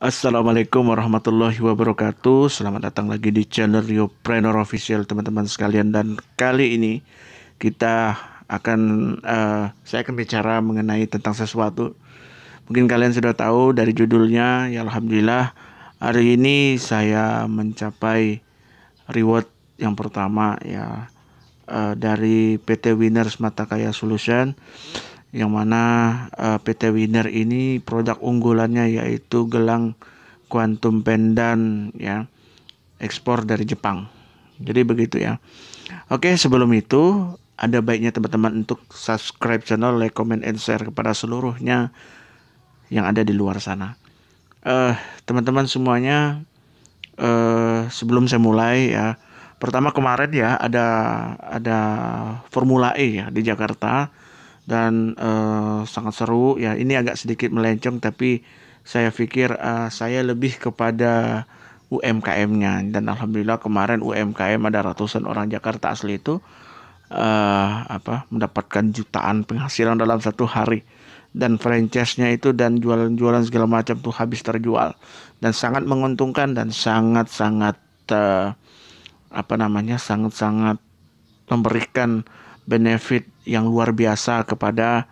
Assalamualaikum warahmatullahi wabarakatuh Selamat datang lagi di channel Rio Prenor Official teman-teman sekalian Dan kali ini kita akan uh, Saya akan bicara mengenai tentang sesuatu Mungkin kalian sudah tahu dari judulnya Ya Alhamdulillah Hari ini saya mencapai reward yang pertama ya uh, Dari PT Winners Mata Solution Solution yang mana uh, eh, PT Winner ini produk unggulannya yaitu gelang quantum pendant ya ekspor dari Jepang. Jadi begitu ya. Oke, sebelum itu ada baiknya teman-teman untuk subscribe channel, like, comment, and share kepada seluruhnya yang ada di luar sana. Uh, teman-teman semuanya, uh, sebelum saya mulai ya, pertama kemarin ya ada ada Formula E ya di Jakarta dan uh, sangat seru ya ini agak sedikit melenceng tapi saya pikir uh, saya lebih kepada UMKM-nya dan alhamdulillah kemarin UMKM ada ratusan orang Jakarta asli itu uh, apa mendapatkan jutaan penghasilan dalam satu hari dan franchise-nya itu dan jualan-jualan segala macam tuh habis terjual dan sangat menguntungkan dan sangat-sangat uh, apa namanya sangat-sangat memberikan benefit yang luar biasa kepada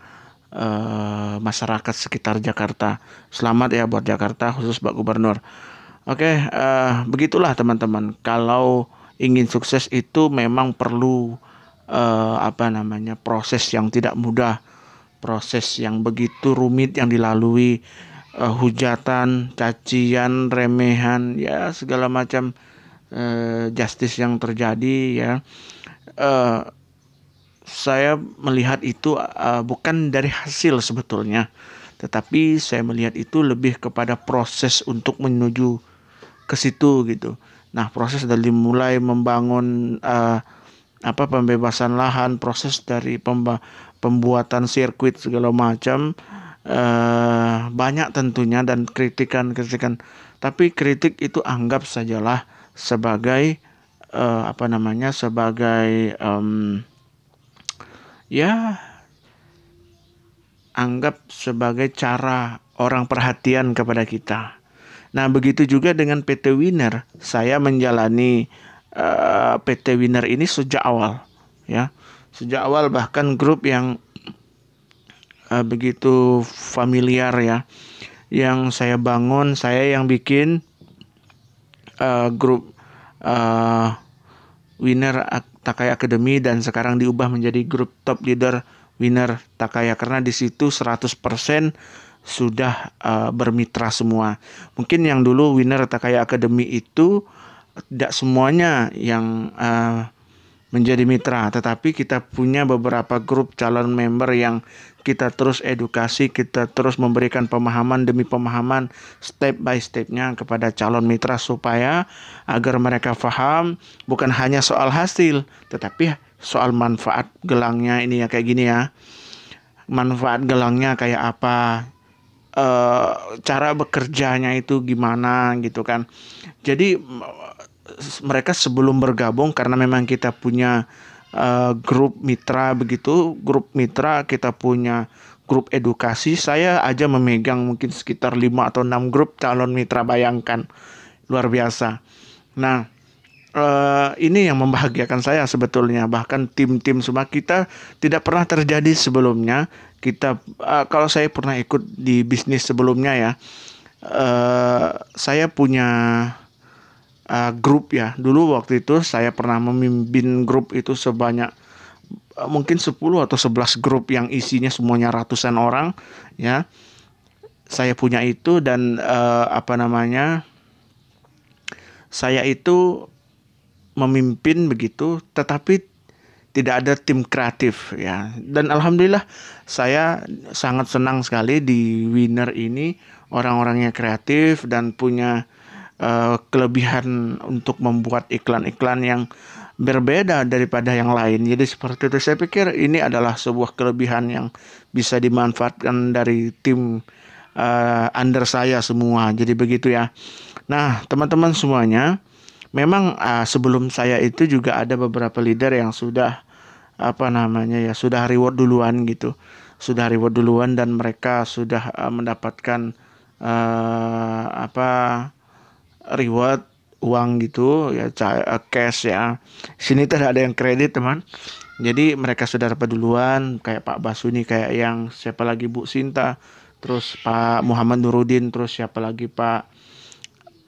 uh, masyarakat sekitar Jakarta. Selamat ya buat Jakarta khusus Pak Gubernur. Oke, okay, eh, begitulah teman-teman. Kalau ingin sukses itu memang perlu uh, apa namanya proses yang tidak mudah, proses yang begitu rumit yang dilalui uh, hujatan, cacian, remehan, ya segala macam justice yang terjadi ya. Uh, saya melihat itu uh, bukan dari hasil sebetulnya, tetapi saya melihat itu lebih kepada proses untuk menuju ke situ gitu. Nah, proses dari mulai membangun uh, apa pembebasan lahan, proses dari pemba pembuatan sirkuit segala macam uh, banyak tentunya dan kritikan-kritikan. Tapi kritik itu anggap sajalah sebagai uh, apa namanya? sebagai um, ya anggap sebagai cara orang perhatian kepada kita. Nah, begitu juga dengan PT Winner. Saya menjalani uh, eh, PT Winner ini sejak awal, ya. Sejak awal bahkan grup yang uh, begitu familiar ya. Yang saya bangun, saya yang bikin uh, grup uh, Winner Takaya Academy dan sekarang diubah menjadi grup top leader Winner Takaya karena di situ 100% sudah uh, bermitra semua. Mungkin yang dulu Winner Takaya Academy itu tidak semuanya yang uh, menjadi mitra, tetapi kita punya beberapa grup calon member yang kita terus edukasi, kita terus memberikan pemahaman demi pemahaman step by stepnya kepada calon mitra supaya agar mereka faham bukan hanya soal hasil, tetapi soal manfaat gelangnya ini ya kayak gini ya. Manfaat gelangnya kayak apa? E, cara bekerjanya itu gimana gitu kan. Jadi mereka sebelum bergabung karena memang kita punya uh, grup mitra begitu grup mitra kita punya grup edukasi saya aja memegang mungkin sekitar 5 atau 6 grup calon mitra bayangkan luar biasa nah Uh, ini yang membahagiakan saya sebetulnya bahkan tim-tim semua kita tidak pernah terjadi sebelumnya kita uh, kalau saya pernah ikut di bisnis sebelumnya ya uh, saya punya uh, grup ya. Dulu waktu itu saya pernah memimpin grup itu sebanyak uh, mungkin 10 atau 11 grup yang isinya semuanya ratusan orang ya. Saya punya itu dan uh, apa namanya? Saya itu memimpin begitu tetapi tidak ada tim kreatif ya. Dan alhamdulillah saya sangat senang sekali di winner ini orang-orangnya kreatif dan punya uh, kelebihan untuk membuat iklan-iklan yang berbeda daripada yang lain. Jadi seperti itu saya pikir ini adalah sebuah kelebihan yang bisa dimanfaatkan dari tim uh, under saya semua. Jadi begitu ya. Nah, teman-teman semuanya, memang uh, sebelum saya itu juga ada beberapa leader yang sudah apa namanya ya, sudah reward duluan gitu. Sudah reward duluan dan mereka sudah uh, mendapatkan uh, apa reward uang gitu ya eh, cash ya sini tidak ada yang kredit teman jadi mereka sudah dapat duluan kayak Pak Basuni kayak yang siapa lagi Bu Sinta terus Pak Muhammad Nurudin terus siapa lagi Pak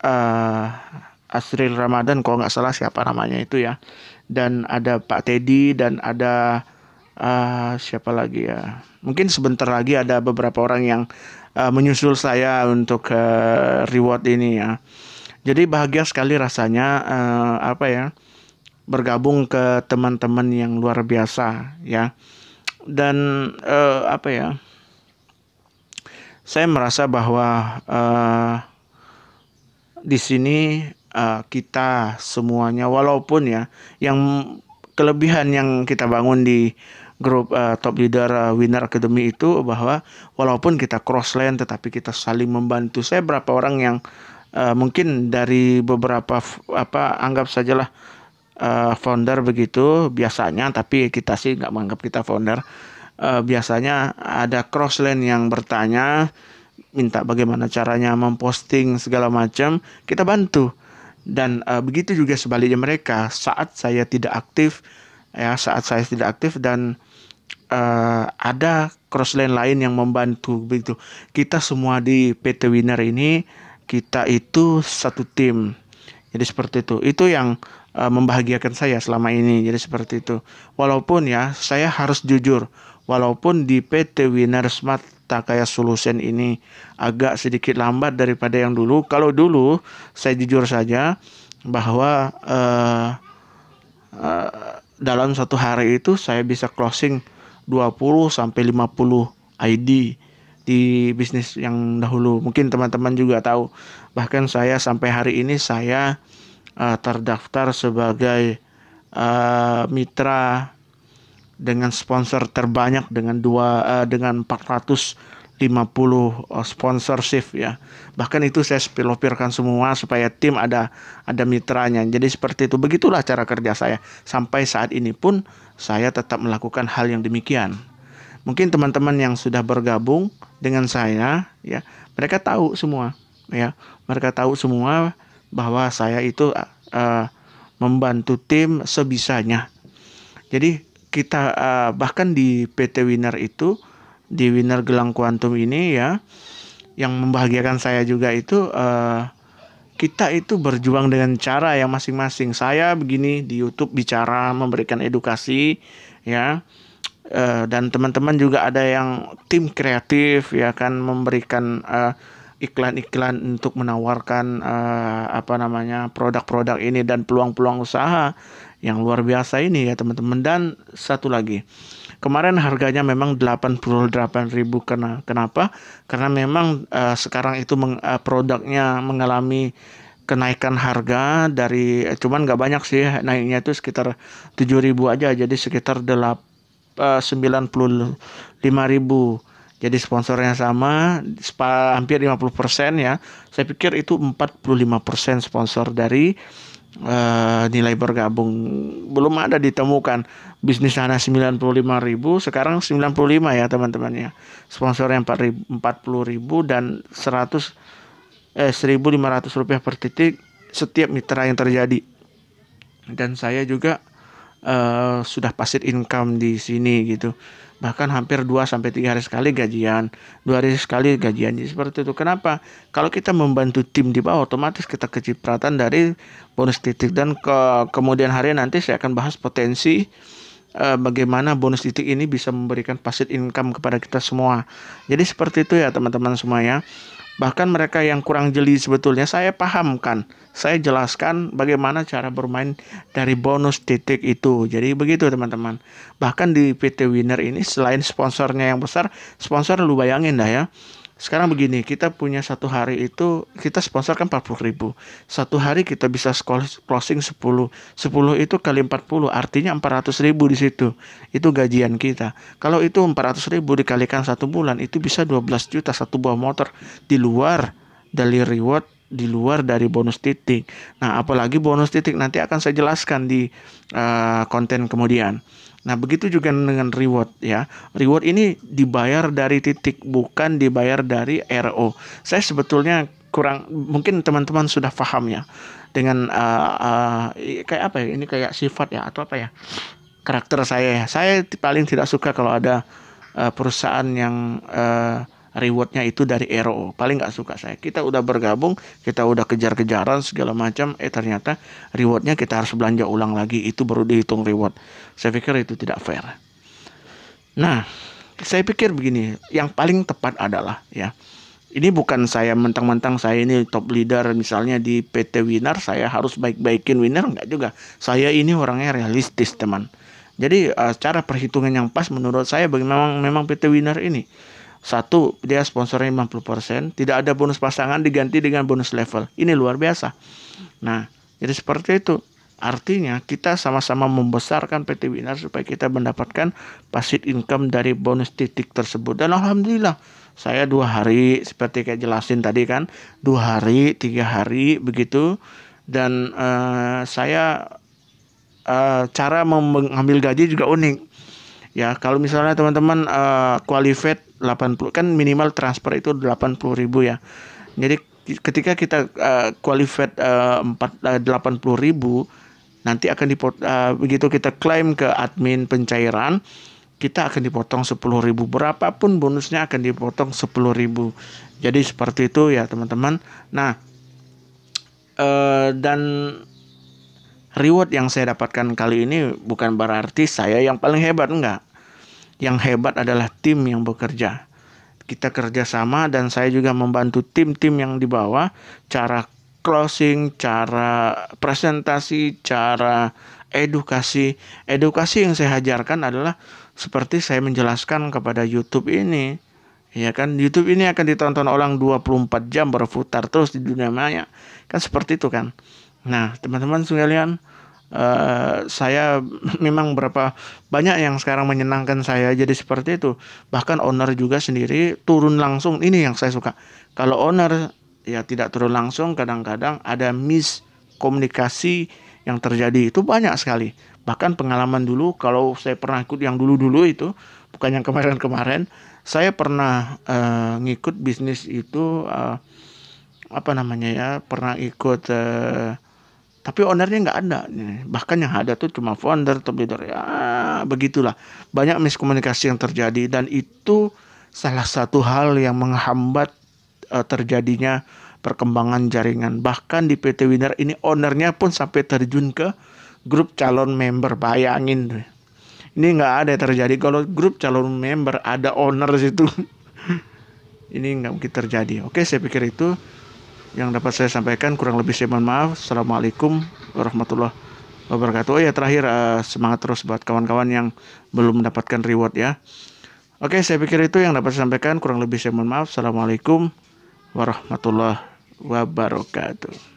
uh, Asril Ramadan kalau nggak salah siapa namanya itu ya dan ada Pak Teddy dan ada uh, siapa lagi ya mungkin sebentar lagi ada beberapa orang yang uh, menyusul saya untuk uh, reward ini ya jadi bahagia sekali rasanya uh, apa ya bergabung ke teman-teman yang luar biasa ya. Dan uh, apa ya? Saya merasa bahwa uh, di sini uh, kita semuanya walaupun ya yang kelebihan yang kita bangun di grup uh, top leader uh, winner academy itu bahwa walaupun kita cross lane tetapi kita saling membantu saya berapa orang yang Eh, mungkin dari beberapa apa anggap sajalah uh, founder begitu biasanya tapi kita sih nggak menganggap kita founder uh, biasanya ada crossland yang bertanya minta bagaimana caranya memposting segala macam kita bantu dan uh, begitu juga sebaliknya mereka saat saya tidak aktif ya saat saya tidak aktif dan uh, ada crossland lain yang membantu begitu kita semua di PT Winner ini kita itu satu tim. Jadi seperti itu. Itu yang uh, membahagiakan saya selama ini. Jadi seperti itu. Walaupun ya saya harus jujur, walaupun di PT Winner Smart Takaya Solution ini agak sedikit lambat daripada yang dulu. Kalau dulu saya jujur saja bahwa uh, uh, dalam satu hari itu saya bisa closing 20 sampai 50 ID di bisnis yang dahulu. Mungkin teman-teman juga tahu. Bahkan saya sampai hari ini saya uh, terdaftar sebagai uh, mitra dengan sponsor terbanyak dengan dua uh, dengan 450 50 sponsorship ya. Bahkan itu saya spilopirkan semua supaya tim ada ada mitranya. Jadi seperti itu. Begitulah cara kerja saya. Sampai saat ini pun saya tetap melakukan hal yang demikian mungkin teman-teman yang sudah bergabung dengan saya ya mereka tahu semua ya mereka tahu semua bahwa saya itu uh, membantu tim sebisanya jadi kita uh, bahkan di PT Winner itu di Winner Gelang Kuantum ini ya yang membahagiakan saya juga itu uh, kita itu berjuang dengan cara yang masing-masing. Saya begini di YouTube bicara memberikan edukasi ya uh, dan teman-teman juga ada yang tim kreatif ya kan memberikan uh, iklan-iklan untuk menawarkan uh, apa namanya produk-produk ini dan peluang-peluang usaha yang luar biasa ini ya teman-teman dan satu lagi kemarin harganya memang 88.000 karena kenapa karena memang uh, sekarang itu meng, uh, produknya mengalami kenaikan harga dari cuman nggak banyak sih naiknya itu sekitar 7.000 aja jadi sekitar 8 Eh, ribu jadi sponsornya sama hampir 50% persen ya saya pikir itu 45% persen sponsor dari uh, nilai bergabung belum ada ditemukan bisnis sana ribu sekarang 95 ya teman-temannya Sponsor 40 ribu dan 100 eh 1.500 rupiah per titik setiap mitra yang terjadi dan saya juga uh, sudah passive income di sini gitu bahkan hampir 2 sampai tiga hari sekali gajian, dua hari sekali gajian Jadi seperti itu. Kenapa? Kalau kita membantu tim di bawah otomatis kita kecipratan dari bonus titik dan ke kemudian hari nanti saya akan bahas potensi eh, bagaimana bonus titik ini bisa memberikan passive income kepada kita semua. Jadi seperti itu ya teman-teman semuanya ya. Bahkan mereka yang kurang jeli sebetulnya saya pahamkan, saya jelaskan bagaimana cara bermain dari bonus titik itu. Jadi begitu teman-teman. Bahkan di PT Winner ini selain sponsornya yang besar, sponsor lu bayangin dah ya sekarang begini kita punya satu hari itu kita sponsorkan kan 40 ribu satu hari kita bisa closing 10 10 itu kali 40 artinya 400 ribu di situ itu gajian kita kalau itu 400 ribu dikalikan satu bulan itu bisa 12 juta satu buah motor di luar dari reward di luar dari bonus titik. Nah, apalagi bonus titik nanti akan saya jelaskan di uh, konten kemudian. Nah, begitu juga dengan reward ya. Reward ini dibayar dari titik bukan dibayar dari RO. Saya sebetulnya kurang mungkin teman-teman sudah paham ya dengan uh, uh, kayak apa ya? Ini kayak sifat ya atau apa ya? karakter saya ya. Saya paling tidak suka kalau ada uh, perusahaan yang uh, rewardnya itu dari RO paling nggak suka saya kita udah bergabung kita udah kejar-kejaran segala macam eh ternyata rewardnya kita harus belanja ulang lagi itu baru dihitung reward saya pikir itu tidak fair nah saya pikir begini yang paling tepat adalah ya ini bukan saya mentang-mentang saya ini top leader misalnya di PT Winner saya harus baik-baikin Winner nggak juga saya ini orangnya realistis teman jadi eh, cara perhitungan yang pas menurut saya bagaimana memang PT Winner ini satu, dia sponsornya 50%, tidak ada bonus pasangan diganti dengan bonus level. Ini luar biasa. Nah, jadi seperti itu. Artinya kita sama-sama membesarkan PT winar supaya kita mendapatkan pasif income dari bonus titik tersebut. Dan alhamdulillah saya dua hari seperti kayak jelasin tadi kan dua hari tiga hari begitu dan uh, saya uh, cara mengambil gaji juga unik ya kalau misalnya teman-teman uh, qualified 80 kan minimal transfer itu 80 ribu ya jadi ketika kita uh, qualified uh, 4 uh, 80 ribu nanti akan dipot uh, begitu kita klaim ke admin pencairan kita akan dipotong 10 ribu berapapun bonusnya akan dipotong 10 ribu jadi seperti itu ya teman-teman nah uh, dan reward yang saya dapatkan kali ini bukan berarti saya yang paling hebat enggak yang hebat adalah tim yang bekerja. Kita kerja sama dan saya juga membantu tim-tim yang di bawah cara closing, cara presentasi, cara edukasi. Edukasi yang saya hajarkan adalah seperti saya menjelaskan kepada YouTube ini. Ya kan YouTube ini akan ditonton orang 24 jam berputar terus di dunia maya. Kan seperti itu kan. Nah, teman-teman sekalian, Uh, saya memang berapa banyak yang sekarang menyenangkan saya jadi seperti itu bahkan owner juga sendiri turun langsung ini yang saya suka kalau owner ya tidak turun langsung kadang-kadang ada komunikasi yang terjadi itu banyak sekali bahkan pengalaman dulu kalau saya pernah ikut yang dulu-dulu itu bukan yang kemarin-kemarin saya pernah uh, ngikut bisnis itu uh, apa namanya ya pernah ikut uh, tapi ownernya nggak ada bahkan yang ada tuh cuma founder atau leader ya begitulah banyak miskomunikasi yang terjadi dan itu salah satu hal yang menghambat uh, terjadinya perkembangan jaringan bahkan di PT Winner ini ownernya pun sampai terjun ke grup calon member bayangin ini nggak ada yang terjadi kalau grup calon member ada owner situ ini nggak mungkin terjadi oke saya pikir itu yang dapat saya sampaikan kurang lebih saya mohon maaf assalamualaikum warahmatullahi wabarakatuh oh ya terakhir uh, semangat terus buat kawan-kawan yang belum mendapatkan reward ya oke saya pikir itu yang dapat saya sampaikan kurang lebih saya mohon maaf assalamualaikum warahmatullahi wabarakatuh